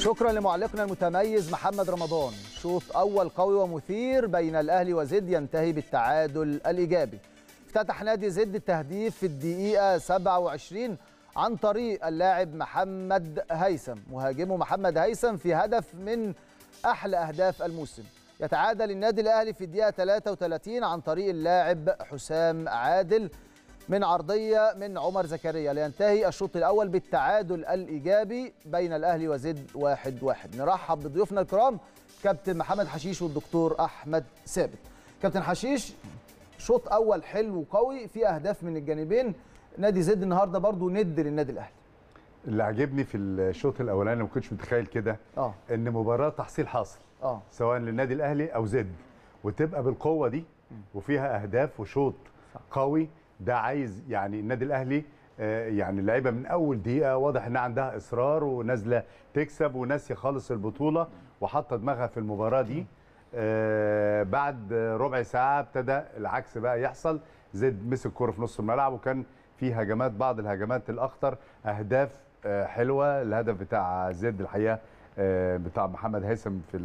شكرا لمعلقنا المتميز محمد رمضان شوط أول قوي ومثير بين الأهلي وزد ينتهي بالتعادل الإيجابي افتتح نادي زد التهديف في الدقيقة 27 عن طريق اللاعب محمد هيثم مهاجمه محمد هيثم في هدف من أحلى أهداف الموسم يتعادل النادي الأهلي في الدقيقة 33 عن طريق اللاعب حسام عادل من عرضية من عمر زكريا لينتهي الشوط الأول بالتعادل الإيجابي بين الأهلي وزد واحد واحد نرحب بضيوفنا الكرام كابتن محمد حشيش والدكتور أحمد ثابت كابتن حشيش شوط أول حلو وقوي في أهداف من الجانبين نادي زد النهاردة برضو ند للنادي الأهلي اللي عجبني في الشوط الاولاني ما كنتش متخيل كده آه. ان مباراه تحصيل حاصل آه. سواء للنادي الاهلي او زد وتبقى بالقوه دي وفيها اهداف وشوط قوي ده عايز يعني النادي الاهلي آه، يعني اللعيبه من اول دقيقه واضح انها عندها اصرار ونازله تكسب وناسيه خالص البطوله وحاطه دماغها في المباراه دي آه، بعد ربع ساعه ابتدى العكس بقى يحصل زيد مسك كوره في نص الملعب وكان في هجمات بعض الهجمات الاخطر اهداف آه، حلوه الهدف بتاع زيد الحقيقه بتاع محمد هيثم في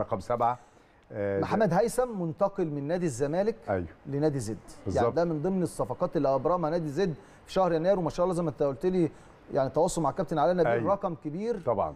رقم سبعه آه، محمد هيثم منتقل من نادي الزمالك أيوه. لنادي زد بالزبط. يعني ده من ضمن الصفقات اللي ابرمها نادي زد في شهر يناير وما شاء الله زي ما انت قلت لي يعني تواصل مع الكابتن علي نبيل أيوه. رقم كبير طبعا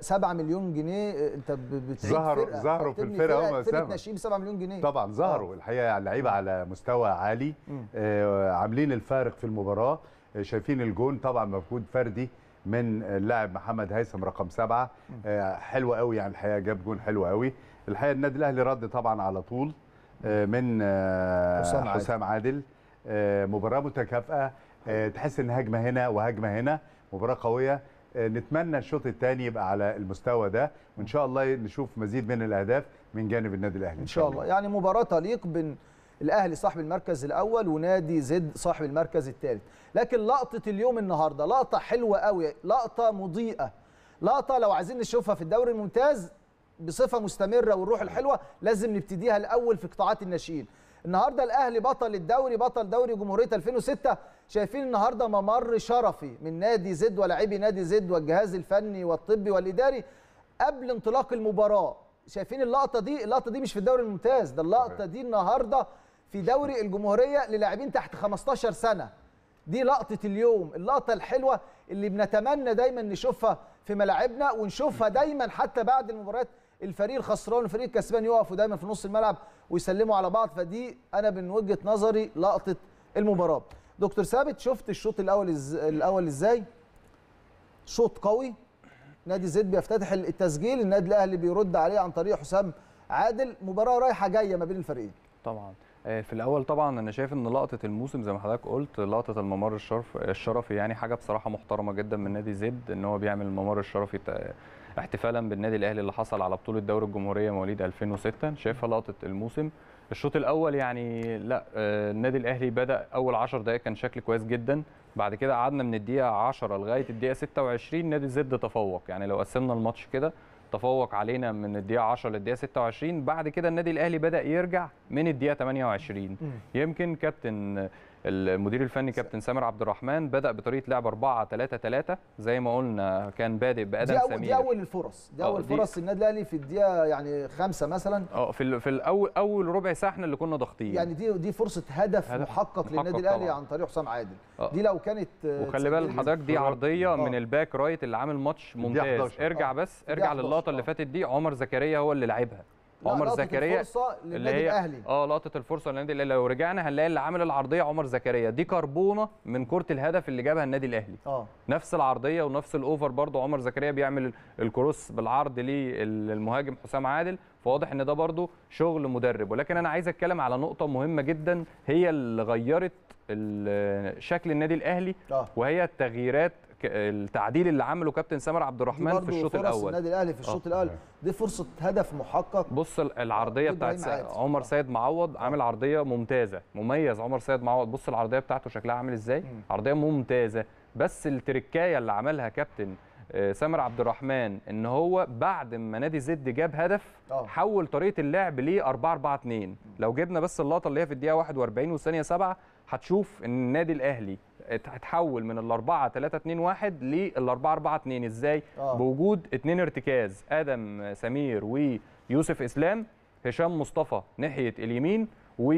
7 آه، مليون جنيه آه، انت ظهروا ظهروا في الفرقه هم فرقه ناشئين ب 7 مليون جنيه طبعا ظهروا آه. الحقيقه يعني لعيبه على مستوى عالي آه عاملين الفارق في المباراه آه شايفين الجون طبعا مجهود فردي من اللاعب محمد هيثم رقم سبعة آه حلو قوي يعني الحقيقه جاب جون حلو قوي الحقيقه النادي الاهلي رد طبعا على طول آه، من آه، حسام عادل, حسام عادل. آه، مباراه متكافئه تحس ان هجمه هنا وهجمه هنا مباراه قويه نتمنى الشوط الثاني يبقى على المستوى ده وان شاء الله نشوف مزيد من الاهداف من جانب النادي الاهلي ان شاء الله يعني مباراه تليق بين الاهلي صاحب المركز الاول ونادي زد صاحب المركز الثالث لكن لقطه اليوم النهارده لقطه حلوه قوي لقطه مضيئه لقطه لو عايزين نشوفها في الدوري الممتاز بصفه مستمره والروح الحلوه لازم نبتديها الاول في قطاعات الناشئين النهارده الاهلي بطل الدوري بطل دوري جمهوريه 2006 شايفين النهارده ممر شرفي من نادي زد ولاعبي نادي زد والجهاز الفني والطبي والاداري قبل انطلاق المباراه شايفين اللقطه دي اللقطه دي مش في الدوري الممتاز ده اللقطه دي النهارده في دوري الجمهوريه للاعبين تحت 15 سنه دي لقطه اليوم اللقطه الحلوه اللي بنتمنى دايما نشوفها في ملاعبنا ونشوفها دايما حتى بعد المباريات الفريق الخسران والفريق الكسبان يقفوا دايما في نص الملعب ويسلموا على بعض فدي انا من وجهه نظري لقطه المباراه دكتور ثابت شفت الشوط الاول الز... الاول ازاي شوط قوي نادي زد بيفتتح التسجيل النادي الاهلي بيرد عليه عن طريق حسام عادل مباراه رايحه جايه ما بين الفريقين طبعا آه، في الاول طبعا انا شايف ان لقطه الموسم زي ما حضرتك قلت لقطه الممر الشرف الشرفي يعني حاجه بصراحه محترمه جدا من نادي زد ان هو بيعمل الممر الشرفي احتفالا بالنادي الاهلي اللي حصل على بطوله دوري الجمهوريه مواليد 2006 شايفها لقطه الموسم الشوط الاول يعني لا آه، النادي الاهلي بدا اول 10 دقائق كان شكل كويس جدا بعد كده قعدنا من الدقيقه 10 لغايه الدقيقه 26 نادي زد تفوق يعني لو قسمنا الماتش كده تفوق علينا من الدقيقه 10 للدقيقه 26 بعد كده النادي الاهلي بدا يرجع من الدقيقه 28 يمكن كابتن المدير الفني كابتن سامر عبد الرحمن بدا بطريقه لعب 4 3 3 زي ما قلنا كان بادئ بادم دي سمير دي اول الفرص دي آه، اول فرص النادي الاهلي في الدقيقه يعني خمسه مثلا اه في في الاول اول ربع ساعه احنا اللي كنا ضاغطين يعني دي دي فرصه هدف, هدف محقق, محقق للنادي الاهلي عن طريق حسام عادل أوه. دي لو كانت وخلي بالك حضرتك دي عرضيه أوه. من الباك رايت اللي عامل ماتش ممتاز ارجع آه. بس ارجع للقطه اللي آه. فاتت دي عمر زكريا هو اللي لعبها عمر زكريا اللي هي الأهلي. اه لقطه الفرصه للنادي الاهلي لو رجعنا هنلاقي اللي عامل العرضيه عمر زكريا دي كربونه من كره الهدف اللي جابها النادي الاهلي اه نفس العرضيه ونفس الاوفر برضه عمر زكريا بيعمل الكروس بالعرض للمهاجم حسام عادل فواضح ان ده برضه شغل مدرب ولكن انا عايز اتكلم على نقطه مهمه جدا هي اللي غيرت شكل النادي الاهلي آه. وهي التغييرات التعديل اللي عمله كابتن سامر عبد الرحمن في الشوط الاول النادي الاهلي في الشوط آه. الاول دي فرصه هدف محقق بص العرضيه بتاعت عمر آه. سيد معوض آه. عامل عرضيه ممتازه مميز عمر سيد معوض بص العرضيه بتاعته شكلها عامل ازاي عرضيه ممتازه بس التركايه اللي عملها كابتن سامر عبد الرحمن ان هو بعد ما نادي زد جاب هدف حول طريقه اللعب ليه 4 4 2 لو جبنا بس اللقطه اللي هي في الدقيقه 41 والثانيه 7 هتشوف ان النادي الاهلي اتحول من ال 4 3 2 1 لل 4 4 2 ازاي؟ آه. بوجود اثنين ارتكاز ادم سمير ويوسف اسلام هشام مصطفى ناحيه اليمين و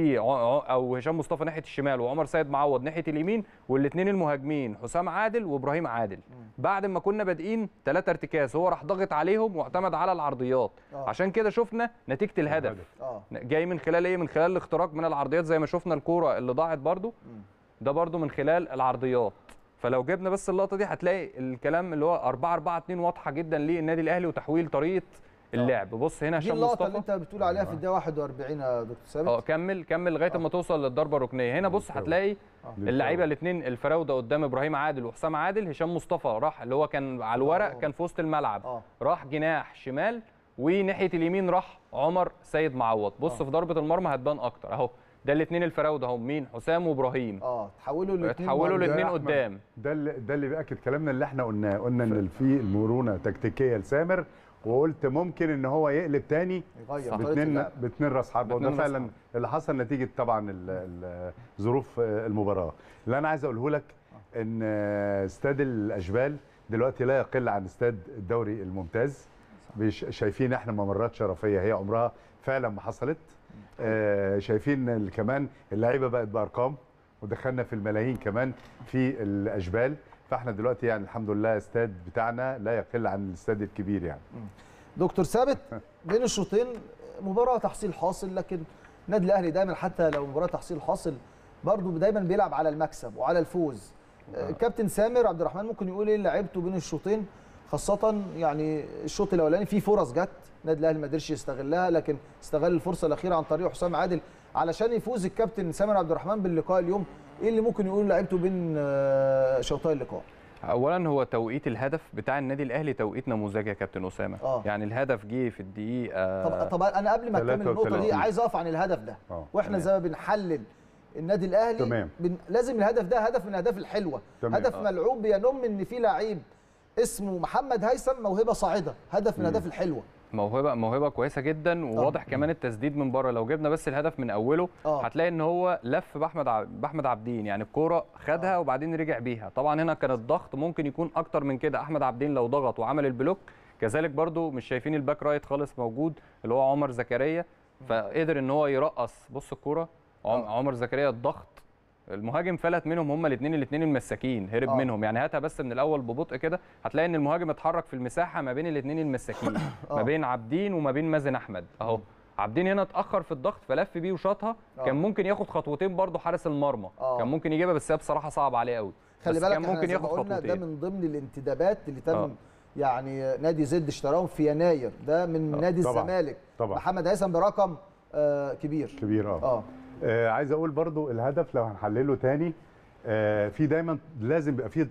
او هشام مصطفى ناحيه الشمال وعمر سيد معوض ناحيه اليمين والاثنين المهاجمين حسام عادل وابراهيم عادل بعد ما كنا بادئين ثلاثه ارتكاز هو راح ضغط عليهم واعتمد على العرضيات أوه. عشان كده شفنا نتيجه الهدف آه. جاي من خلال ايه من خلال الاختراق من العرضيات زي ما شفنا الكوره اللي ضاعت برده ده برده من خلال العرضيات فلو جبنا بس اللقطه دي هتلاقي الكلام اللي هو 4 4 2 واضحه جدا للنادي الاهلي وتحويل طريقه آه. اللعب بص هنا هشام مصطفى اللقطه اللي انت بتقول عليها في الدقيقه 41 يا دكتور ثابت اه كمل كمل لغايه آه. اما توصل للضربه الركنيه هنا بص هتلاقي آه. اللعيبه الاثنين الفراوده قدام ابراهيم عادل وحسام عادل هشام مصطفى راح اللي هو كان على الورق كان في وسط الملعب راح جناح شمال وناحيه اليمين راح عمر سيد معوض بص في ضربه المرمى هتبان اكتر اهو ده الاثنين الفراوده هم مين حسام وابراهيم اه تحولوا الاثنين تحولوا الاثنين قدام ده اللي ده اللي بياكد كلامنا اللي احنا قلناه قلنا ان في المرونه تكتيكيه لسامر وقلت ممكن ان هو يقلب تاني باثنين باثنين راس حربه وده فعلا اللي حصل نتيجه طبعا ظروف آه، المباراه اللي انا عايز اقوله لك آه. ان آه، استاد الاشبال دلوقتي لا يقل عن استاد الدوري الممتاز شايفين احنا ممرات شرفيه هي عمرها فعلا ما حصلت آه شايفين كمان اللعيبه بقت بارقام ودخلنا في الملايين كمان في الاجبال فاحنا دلوقتي يعني الحمد لله استاد بتاعنا لا يقل عن الاستاد الكبير يعني دكتور ثابت بين الشوطين مباراه تحصيل حاصل لكن النادي الاهلي دايما حتى لو مباراه تحصيل حاصل برضه دايما بيلعب على المكسب وعلى الفوز آه، كابتن سامر عبد الرحمن ممكن يقول ايه لعبته بين الشوطين خاصه يعني الشوط الاولاني في فرص جت النادي الاهلي ما قدرش يستغلها لكن استغل الفرصه الاخيره عن طريق حسام عادل علشان يفوز الكابتن سامر عبد الرحمن باللقاء اليوم ايه اللي ممكن يقول لعيبته بين آه، شوطي اللقاء اولا هو توقيت الهدف بتاع النادي الاهلي توقيت نموذجي يا كابتن اسامه آه. يعني الهدف جه في الدقيقه طب طب انا قبل ما اكمل النقطه دي عايز اقف عن الهدف ده آه. واحنا زي ما بنحلل النادي الاهلي تمام. بن... لازم الهدف ده هدف من الاهداف الحلوه تمام. هدف آه. ملعوب بينم ان في لعيب اسمه محمد هيثم موهبه صاعده هدف من الاهداف الحلوه موهبه موهبه كويسه جدا وواضح أوه. كمان التسديد من بره لو جبنا بس الهدف من اوله أوه. هتلاقي ان هو لف باحمد ع... باحمد عبدين يعني الكوره خدها أوه. وبعدين رجع بيها طبعا هنا كان الضغط ممكن يكون اكتر من كده احمد عبدين لو ضغط وعمل البلوك كذلك برضو مش شايفين الباك رايت خالص موجود اللي هو عمر زكريا فقدر ان هو يرقص بص الكوره آه. عمر زكريا الضغط المهاجم فلت منهم هما الاثنين الاثنين المساكين هرب آه. منهم يعني هاتها بس من الاول ببطء كده هتلاقي ان المهاجم اتحرك في المساحه ما بين الاثنين المساكين آه. ما بين عابدين وما بين مازن احمد اهو عابدين هنا اتاخر في الضغط فلف بيه وشاطها آه. كان ممكن ياخد خطوتين برده حارس المرمى آه. كان ممكن يجيبها بس هي بصراحه صعب عليه قوي خلي بالك كان ممكن ياخد خطوتين ده من ضمن الانتدابات اللي تم آه. يعني نادي زد اشتراهم في يناير ده من آه. نادي الزمالك محمد هيثم برقم آه كبير كبير اه, آه. آه عايز اقول برضو الهدف لو هنحلله تاني آه في دايما لازم يبقى في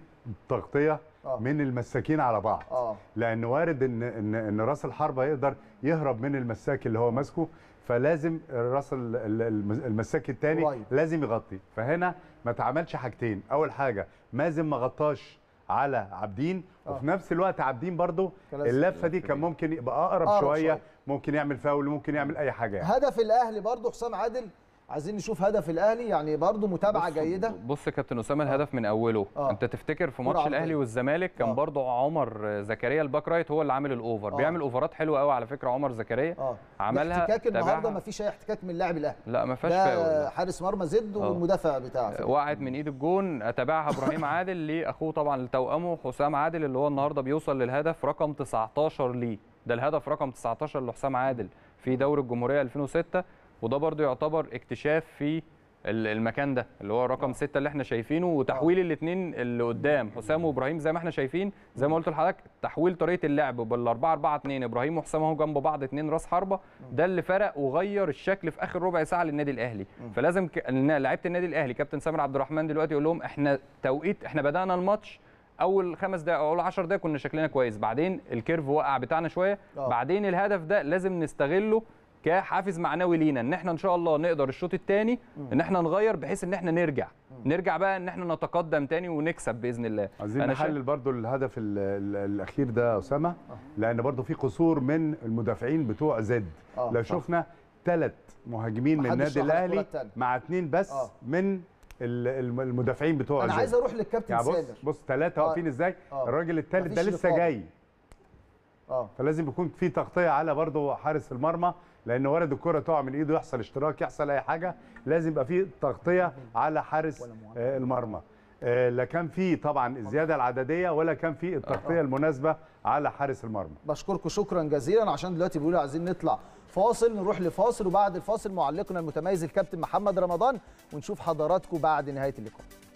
تغطيه آه. من المساكين على بعض آه. لان وارد ان ان, إن راس الحربه يقدر يهرب من المساك اللي هو ماسكه فلازم راس المساك الثاني لازم يغطي فهنا ما اتعملش حاجتين اول حاجه مازن ما غطاش على عابدين آه. وفي نفس الوقت عابدين برضو اللفه دي كان ممكن يبقى اقرب, شوية, شويه ممكن يعمل فاول ممكن يعمل اي حاجه يعني. هدف الاهلي برضو حسام عادل عايزين نشوف هدف الاهلي يعني برضو متابعه بص جيده بص يا كابتن اسامه الهدف من اوله آه. انت تفتكر في ماتش الاهلي والزمالك كان آه. برضو عمر زكريا الباك رايت هو اللي عامل الاوفر آه. بيعمل اوفرات حلوه قوي على فكره عمر زكريا آه. عملها احتكاك النهارده ما فيش اي احتكاك من لاعب الاهلي لا ما فيهاش فاول حارس مرمى زد آه. والمدافع بتاعه وقعت من ايد الجون تابعها ابراهيم عادل لاخوه طبعا لتوامه حسام عادل اللي هو النهارده بيوصل للهدف رقم 19 ليه ده الهدف رقم 19 لحسام عادل في دوري الجمهوريه 2006 وده برضو يعتبر اكتشاف في المكان ده اللي هو رقم آه. ستة اللي احنا شايفينه وتحويل آه. الاثنين اللي قدام حسام وابراهيم زي ما احنا شايفين زي ما قلت لحضرتك تحويل طريقه اللعب بال 4 4 2 ابراهيم وحسام اهو جنب بعض اثنين راس حربه آه. ده اللي فرق وغير الشكل في اخر ربع ساعه للنادي الاهلي فلازم ك... لعيبه النادي الاهلي كابتن سامر عبد الرحمن دلوقتي يقول لهم احنا توقيت احنا بدانا الماتش اول خمس دقائق اول 10 دقائق كنا شكلنا كويس بعدين الكيرف وقع بتاعنا شويه بعدين الهدف ده لازم نستغله كحافز معنوي لينا ان احنا ان شاء الله نقدر الشوط الثاني ان احنا نغير بحيث ان احنا نرجع نرجع بقى ان احنا نتقدم ثاني ونكسب باذن الله عايزين نحلل شا... برضو الهدف الاخير ده اسامه آه. لان برضو في قصور من المدافعين بتوع زد آه، لو شفنا ثلاث مهاجمين من النادي الاهلي مع اثنين بس أوه. من المدافعين بتوع انا عايز اروح للكابتن يعني سادر بص ثلاثه آه. واقفين ازاي الراجل الثالث ده لسه جاي اه فلازم يكون في تغطيه على برضه حارس المرمى لان وارد الكره تقع من ايده يحصل اشتراك يحصل اي حاجه لازم يبقى في تغطيه على حارس آه، المرمى آه، لا كان في طبعا الزياده العدديه ولا كان في التغطيه آه. المناسبه على حارس المرمى بشكركم شكرا جزيلا عشان دلوقتي بيقولوا عايزين نطلع فاصل نروح لفاصل وبعد الفاصل معلقنا المتميز الكابتن محمد رمضان ونشوف حضراتكم بعد نهايه اللقاء